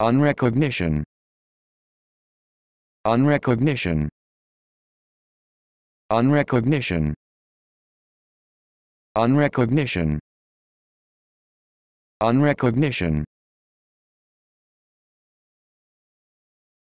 Unrecognition. Unrecognition. Unrecognition. Unrecognition. Unrecognition.